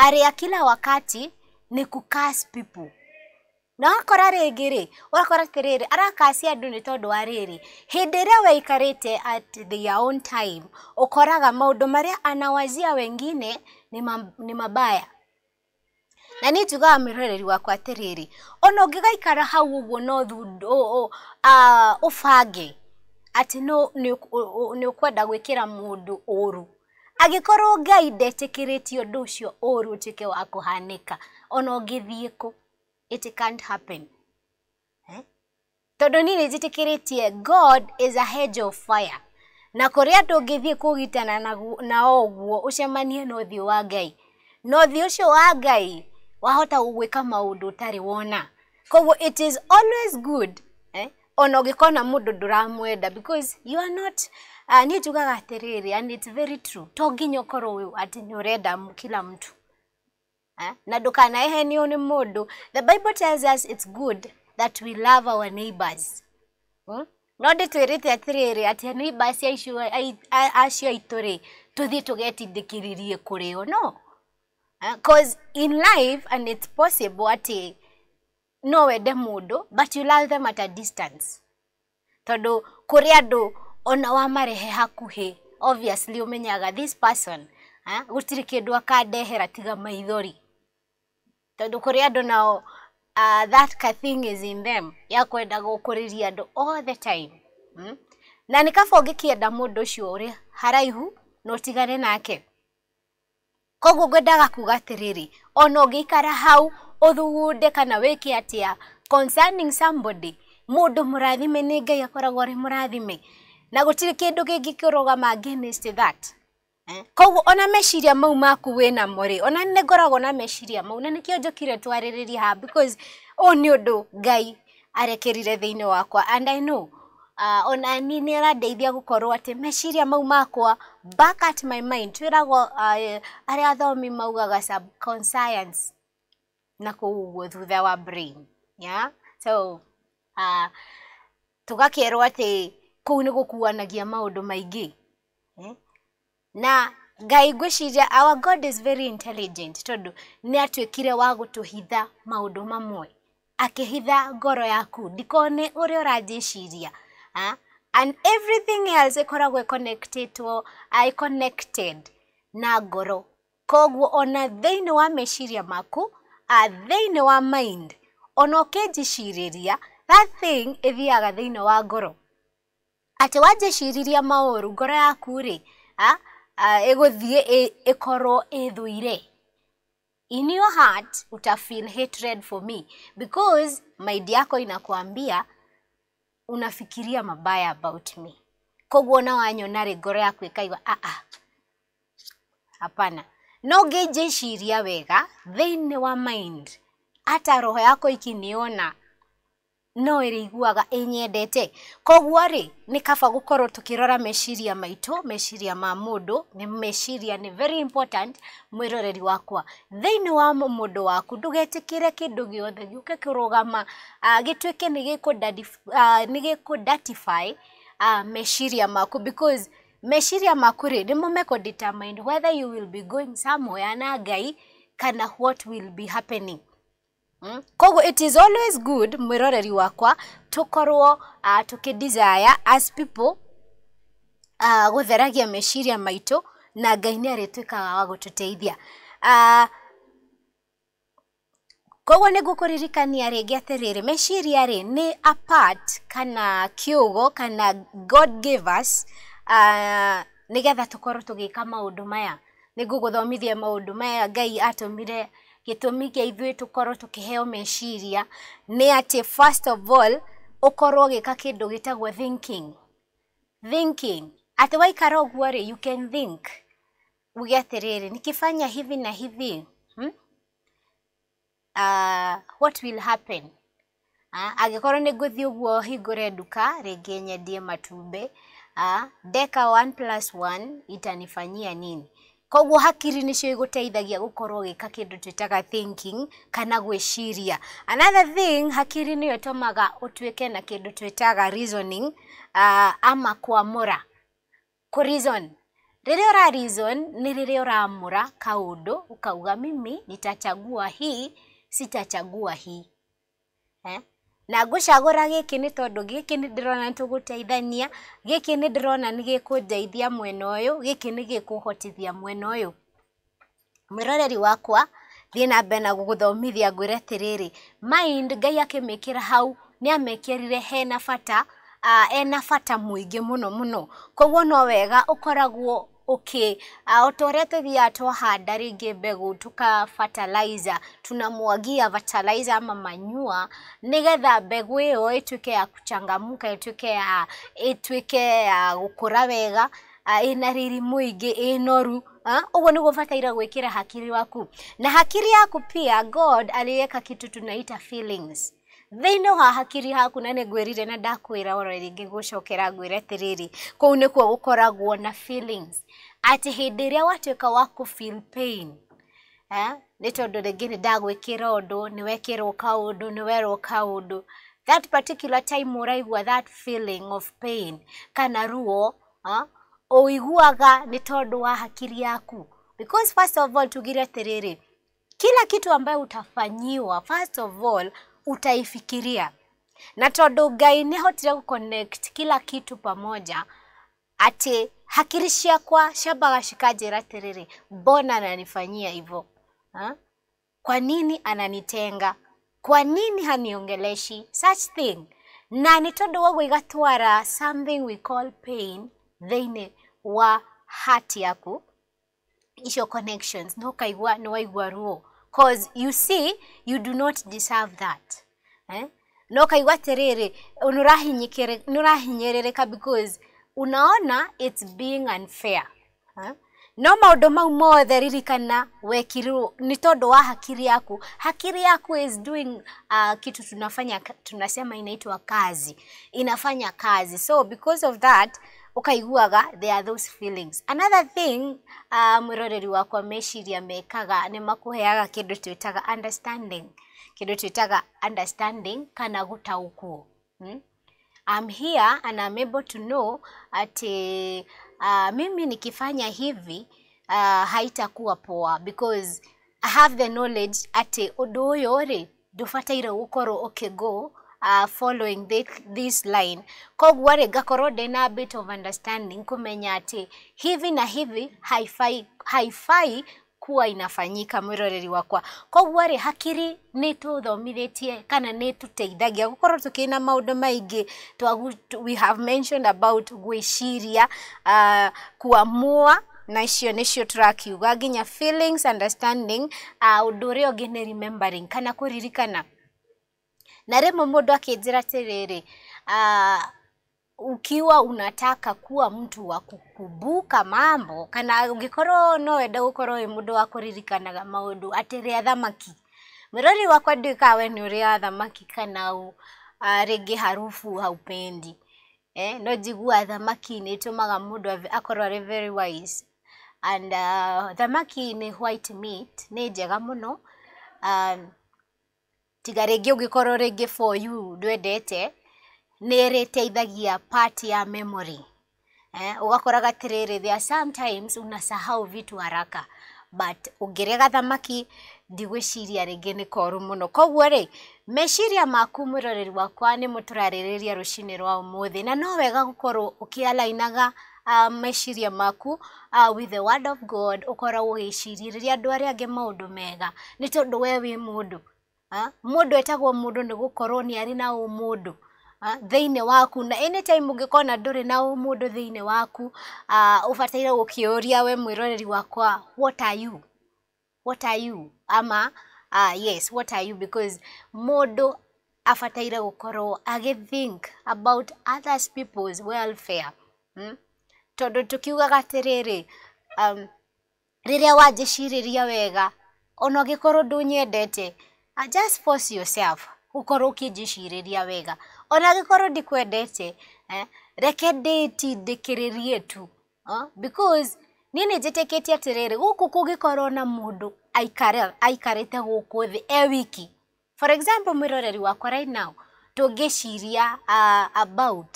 are ya kila wakati ni ku curse people na akora rĩngĩ rĩ ũrakora atĩrĩrĩ arakasi andũ nĩ tondũ wa rĩrĩ hĩndĩ ĩrĩa waikarĩte at their own time ũkoraga maũndũ marĩa anawazia wengine ni mabaya na nä njugaga mä roreri wakwa atä rä rä ona å ngä gaikara hau å guo no å bange atä nä å kwenda gwä kä ra må ndå å ru agä korwo ngai ndetä tie å ndå å cio å ru å tuä ke wa kå hanä ka ona å ngä thiä kå it can't happen tondå ni nä njä kä rä tie god is a hedge of fire na kå rä a ndå ngä thiä kå gitana na o guo å cemanie na å thiå wa ngai na å thiå å cio wa ngai wahota gwika maundu utari wona koguo it is always good eh? ona ugikona mundu nduramwenda because you are not uh, ah, ni njugaga atiriri and it's very true to nginya ukorwo ati ni urenda kila mtu eh? na ehe ni mundu the bible tells us it's good that we love our neighbors hmm? no nditwirite atiriri ati neighbors acio aitu ri tuthii tugetindikiririe kuri o no because uh, in life and it's possible ati no wende mundu but you love them at a distance tondu kuri andu ona wamarehe hakuhi obviously umenyaga this person uh, gutiri kindu akandehera tiga maithori tondu kuri andu nao uh, that ka thing is in them ya kwenda gukuriria andu all the time hmm? na nikaba ungikienda mundu ucio uri haraihu no tigane nake koguo ngwendaga kuga atiriri ona ũngĩikara hau ũthugunde kana wĩke atia concerning somebody mundu murathime ni ngai akoragwo ari murathime na gutire kindu kingi kirugama against that eh? koguo ona meciria mau maku winamo ri ona nä ngoragwo na meciria mau na nä kä o twarä rä ha because å nä å ndå ngai arekerire thä wakwa and i know uh, ona ni nä arandeithia gå korwo atä meciria mau makwa back at my mind twä ragwo uh, arä athomi maugaga subconscience na kå guo thutha wa brain yeah? so uh, tågakä erwo atä kå u nä gå kuanagia maå ndå maingä eh? na ngai ngwĩciria our god is very intelligent tondå nä kire wa gå tå hitha maå ndå mamwe hitha ngoro yaku ndikone ranjä ciria uh, and everything else ikoragwo ĩconnectedwo uh, connected na ngoro koguo ona thĩinĩ wa meciria maku uh, thĩinĩ wa mind ona ũkĩnjicirĩria that thing ĩthiaga thĩinĩ wa ngoro atĩ wanjĩciririe maũru ngoro yaku rĩ ĩgũthiĩ ĩkorwo ĩthũire in your heart uta feel hatred for me because maindi yako inakwambia unafikiria mabaya about me koguo na wanyona ngoro yaku ikaigua aa ah, ah. hapana no ngĩnjĩciria wega thĩinĩ wa mind ata roho yako ikiniona no ä iguaga ä nyendete koguo rä nä kaba gå korwo tå kä rora meciria maitå meciria ma må ndå nä meciria nä very important mwiroreri wakwa thä wa må ndå waku ndå getä kä re kä ndå gä othe gä ke kä rå gama gä tuä ke nä gä kå meciria maku because meciria maku rä nä mo mekå whether you will be going somewhere na ngai kana what will be happening koguo it is always good mwiroreri wakwa tukorwo uh, ah, desire as people uh, ah, gutheragia meciria maitu na ngai nä arä tuä kaga wa gå uh, ah, koguo nä ngå kå ririkania rä atä rä meciria rä apart kana kiugo kana god gave us uh, nä getha tå korwo tå gä ka maå ndå maya nä ngå gå thomithia maå ndå maya ngai atå mire gĩtũmi gĩa ithuĩ tũkorwo tũkĩheo meciria nĩ atĩ first of all ũkorwo ũgĩka kĩndũ gĩtagwo thinking thinking atĩ waikara ũguo rĩ you can think uge atĩrĩrĩ nikifanya hivi na hivi hmm? uh, what will happen uh, angĩkorwo nĩ ngũthiĩ ũguo hingũre nduka rĩngĩ nyendie matumbĩ uh, ah, deka one plus one itanifanyia nini koguo hakiri nicio iguteithagia gukorwo gika kindu twitaga thinking kana gwiciria another thing hakiri niyo tomaga utuike na kindu twitaga reasoning uh, ama kwamura ku reason rĩrĩa ũra reason nĩ rĩrĩa ũramũra kaũndũ ukauga mimi nitachagua hii sitachagua hii eh? na rona nä tå gå teithania gä kä nä ndä rona nä gä kå njeithia mwena nä gä kå hotithia mwena mwä roreri wakwa thiĩ na mbere na gũgũthomithia ngwĩre atĩrĩrĩ mind ngai ra hau nĩ amĩkĩrire hena bata uh, ena bata no må no koguo no wega koragwo Okay, uh, ah, o ta ũrĩa tũthiaga twahanda rĩngĩ mbegũ tũka fertilizer tunamwagia fertilizer ama manyua yo ä tuä ke ya kuchangamuka ke ya ĩtuĩke ya ra wega ah, ĩna riri mũingĩ ah, guo nä guo bataire ra hakiri waku na hakiri yaku pia God aliweka kitu tunaita feelings thĩinä wa hakiri haku na nä ngwärire na ndakwä ora rĩngä gå cokera ngwä re atä rä rä kå u nä kuo gå koragwo na feelings atä hä rä watuä ka wa kå feel pain eh? nä tondå rä ngä nä ndagwä kä ra å ndå nä wekä rwo kaå ndå nä werwo kaå ndå that particular time å raigua that feeling of pain kana ruo eh? Ah, å iguaga nä wa hakiri yaku because first of all tugire atä rä kila kitu ambayo utafanyiwa first of all utaifikiria na tondå ngai nä hotire gå kila kitu pamoja atä hakiri ciakwa ciambaga cikanjĩra atĩrĩrĩ mbona ananifanyia hivyo ha? kwa nini ananitenga kwa nini haniongeleshi such thing na nä tondå waguo igatwara something we call pain thĩinĩ wa hati yaku icio connections no kaigua nĩ waigua ruo cause you see you do not deserve that eh? nokaigwa terere nurahinyerereka because unaona it's being unfair eh? no maundu mau mothe ririkana wekirirwo ni tondu wa hakiri yaku hakiri yaku is doing uh, kitu tunafanya tunasema inaitwa kazi inafanya kazi so because of that ukaiguaga there are those feelings another thing uh, mwiroreri wakwa meciria mekaga ni makuheaga kindu ndå understanding kindu ndå understanding kana gũtaũkwo hmm? I'm here and I'm able to know ati uh, mimi nikifanya hivi uh, haitakuwa poa because I have the knowledge ati undu uyu ri ndubataire gukorwo ukigo okay uh, following this, this line koguo rĩ ngakorwo ndĩna bit of understanding kumenya atĩ hivi na hivi haifai, haifai kuwa inafanyika mwĩroreri wakwa koguo rĩ hakiri nä tå thomithätie kana nä tå teithagia gå korwo tå kä na maå ndå we have mentioned about gwĩciria uh, kuamua na icio nicio turakiuga nginya feelings understanding uh, ũndũ ũrĩa ũngĩ nĩ remembering kana kũririkana na rĩmwe mũndũ akĩnjĩra atĩrĩrĩ uh, ukiwa unataka kuwa mtu wa kukumbuka mambo kana ungikorwo no wende gukorwo wi mundu wa kuririkanaga maundu atiria thamaki mirori wakwa ndiũĩ kaa we nĩ ũrĩa thamaki kana uh, rĩngĩ harufu haupendi eh, no njigua thamaki ni tumaga mũndũ akorwo arĩ very wise and uh, thamaki ni white meat ni njega muno um, tiga rĩngĩ ũngĩkorwo rĩngĩ for you ndwendete nĩ ĩrĩteithagia part ya memory eh, ũgakoraga tirĩrĩ there sometimes una sahau vitu haraka but ũngĩrega thamaki ndigwĩciria rĩngĩ nĩ koru mũno koguo rĩ meciria maku mwĩroreri wakwa nĩ mũtũrarĩrĩria rũcinĩ rwa ũmũthĩ na no wega gũkorwo ũkĩalainaga uh, meciria maku uh, with the word of god ũkoragwo ũgĩcirĩrĩria andũ arĩa angĩ maũndũ mega nĩ tondũ we wĩ mũndũ Ah, mundu etagwo mundu ni gukorwo ni ari na umundu ah, thiini waku na anytime ungikona nduri na umundu thiini waku ubataire ah, uh, gukiuria we mwiroreri wakwa what are you what are you ama uh, yes what are you because mundu abataire gukorwo agithink about others people's welfare hmm? tondu tukiugaga atiriri um, riria wanjiciriria wega ona ngikorwo ndunyendete and uh, just force yourself ukorwo ũkĩnjĩcirĩria wega ona angĩkorwo ndikwendete eh? reke ndĩtindĩkĩrĩrie tu huh? because niĩ nĩ njĩtĩkĩtie atĩrĩrĩ gũkũ kũngĩkorwo na mũndũ aikarĩte gũkũ thĩ e wiki for example mwĩroreri wakwa right now tũngĩciria uh, about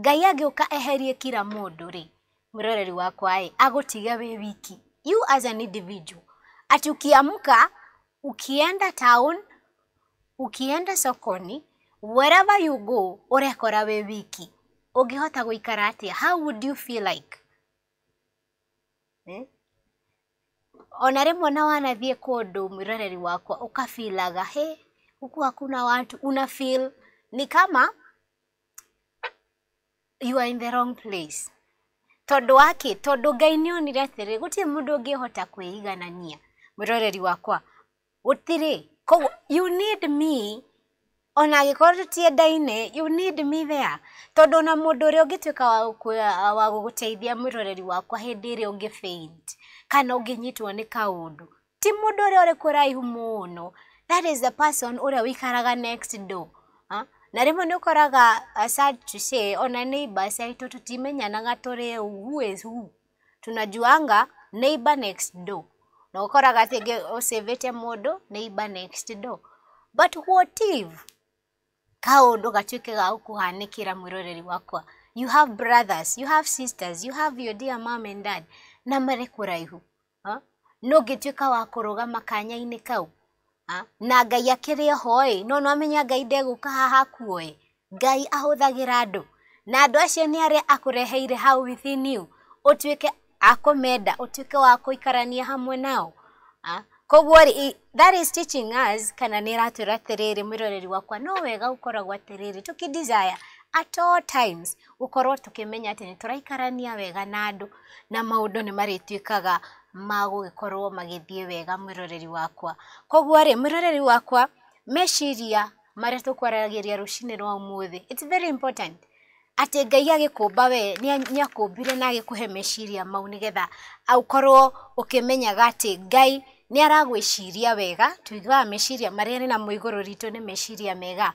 ngai angĩũka eherie kira mũndũ rĩ mwĩroreri wakwa ĩ agũtige wĩ wiki you as an individual ati ukiamka ukienda town, ukienda sokoni, wherever you go, urekora we wiki ungihota guikara atia how would you feel like eh? ona rĩmwe na wanathiĩ kũndũ mwĩroreri wakwa ũkafilaga hĩ hey, huku hakuna watu una feel ni kama you are in the wrong place tondũ wake tondũ ngai nĩonire atĩrĩ gũtirĩ mũndũ ũngĩhota kwĩiganania mwĩroreri wakwa gutiri koguo you need me ona angĩkorwo tũtiendaine you need me there tondũ ona mũndũ ũrĩa ũngĩtuĩka wa gũgũteithia mwĩroreri wakwa hĩndĩ ĩrĩa ũngĩ faint kana ũngĩnyitwo nĩ kaũndũ ti mũndũ ũrĩa ũrĩ kũraihu mũno that is the person ũrĩa wikaraga next door ha? Ah, na rĩmwe ni ũkoraga uh, sad to say ona neighbors aitũ tũtimenyanaga tũrĩ who is who tunajuanga neighbor next door na ũkoraga atĩ ũcĩvĩte mũndũ neighbor next door but what if ka kaũndũ gatuĩke ga gũkũhanĩkĩra mwiroreri wakwa you have brothers you have sisters you have your dear mom and dad na mare kuraihu ha no ngĩtuĩka wa kũrũgama kanya-inĩ kau na ngai akĩrĩ hoi no no nwamenya ngai ndegũka haha kuo ĩ ngai ahuthagira andũ na andũ acio ni arĩa akureheire how within you ũtuĩke akomenda utuke wa ikarania hamwe nao ah, koguo that is teaching us kana nä ratwä mwiroreri wakwa no wega gukoragwo atä tuki desire at all times gukorwo tukimenya ati ni turaikarania wega na andu na maundu ni marituikaga magũgĩkorwo magithie wega mwiroreri wakwa koguo rĩ mwĩroreri wakwa meciria marĩa tũkwaragĩria rũcinĩ rwa ũmũthĩ it's very important atĩ ngai agĩkũmba we nĩ akũmbire na agĩkũhe meciria mau nĩgetha ũkorwo ũkĩmenyaga atĩ ngai nĩ aragwĩciria wega tũigaga meciria marĩa nĩ na mũigũrũ ritũ nĩ meciria mega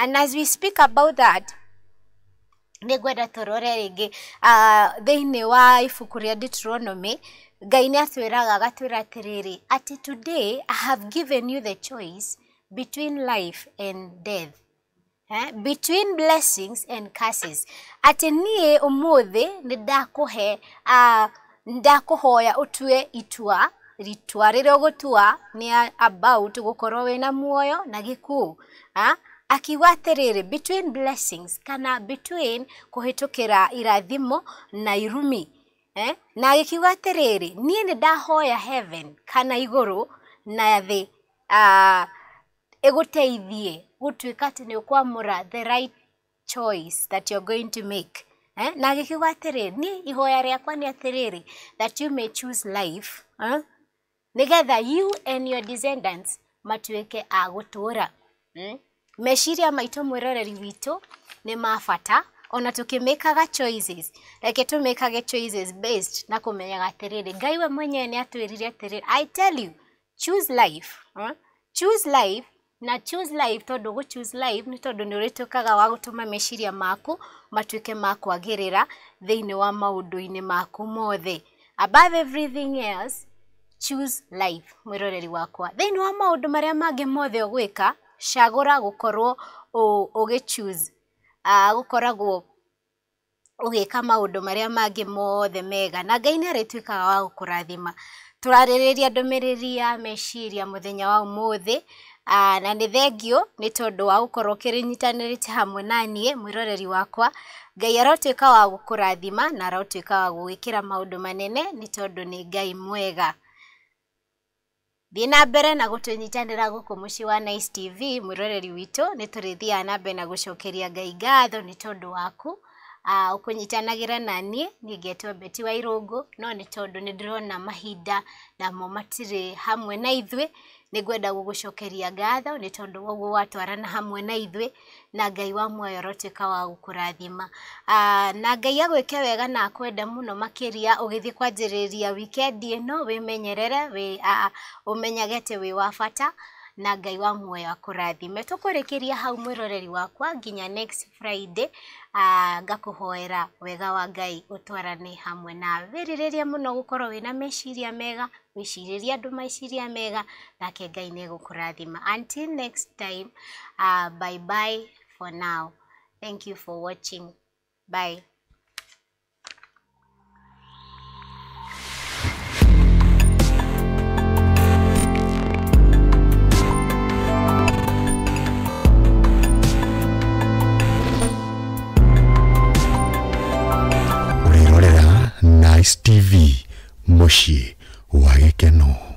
and as we speak about that nĩ ngwenda tũrore rĩngĩ uh, thĩinĩ wa ibuku rĩa Deuteronomy ngai nĩ atwĩraga agatwĩra atĩrĩrĩ atĩ today I have given you the choice between life and death eh, between blessings and curses ate niä å må thä nä ndakå he nä ndakå hoya å tue itua ritua rä rä a gå tua nä about gå korwo wä na muoyo na gä kå akiuga atä rä rä between blessings kana between kå hä tå kä ra irathimo na irumi eh? na agä kiuga atä rä rä niä nä ndahoya heaven kana igå rå na thä uh, iguteithie gutuika ati ni ukwamura the right choice that you're going to make eh? na agikiuga atiriri ni ihoya riakwa ni atiriri that you may choose life eh? nigetha you and your descendants matuike a gutura hmm? meciria maitå mwäroreri witå nä ma bata ona tukimikaga choices like reke tumikage choices based na kumenyaga atiriri ngai we mwenyewe ni atwirire atiriri i tell you choose life eh? choose life na choose life tondu gå choose life nä tondu nä urituikaga wa gutuma meciria maku matuike ma kwagirira thiini wa maundu-ini maku mothe above everything else choose life mwiroreri wakwa thiini wa maundu maria mangi mothe ugwika cagura gukorwo ugi choose uh, gukoragwo ugika maundu maria mangi mothe mega na ngai nä arä tuä kaga wa gå kå rathima tå rarä rä ria ndå mä rä ri ya meciria må thenya wa må Uh, na nä thengiå nä tondå wa gå korwo kä rä nyitanä hamwe na niä mwä wakwa ngai arotuä ka wa gå kå rathima na arotuä ka wa gå gä maå manene nä tondå nä ngai mwega thiä na mbere na gå tå nyitanä ra gå kå må ciä wa nice tv mwäroreri witå nä tå rä thiaga na mbere na gå cokeria ngai ngatho nä tondå waku å ah, kå nyitanagä ra naniä niä ngetwo mbeti wa irå ngå no nä tondå nä ndä rona mahinda namo matirä hamwe na ithuä nĩngwenda gũgũcokeria ngatho nĩ tondũ woguo watwarana hamwe na ithuĩ na ngai wa muoyo rotuĩka wa gũkũrathima ah, na ngai agwĩke wega na akwenda mũno makĩria ũgĩthiĩ kwanjĩrĩria wikendi ĩno wĩmenyerere menyerere ũmenyage atĩ wĩ wa bata na ngai wa muoyo akũrathime tũkũrĩkĩria hau mwĩroreri wakwa nginya next friday ngakũhoera wega wa ngai ũtwarane hamwe na wĩrirĩrie mũno gũkorwo na meciria mega wicirĩrie andå maiciria mega nake ngai nä gå kå rathima until next time uh, bye bye for now thank you for watching bye Nice Moshi. why can't no.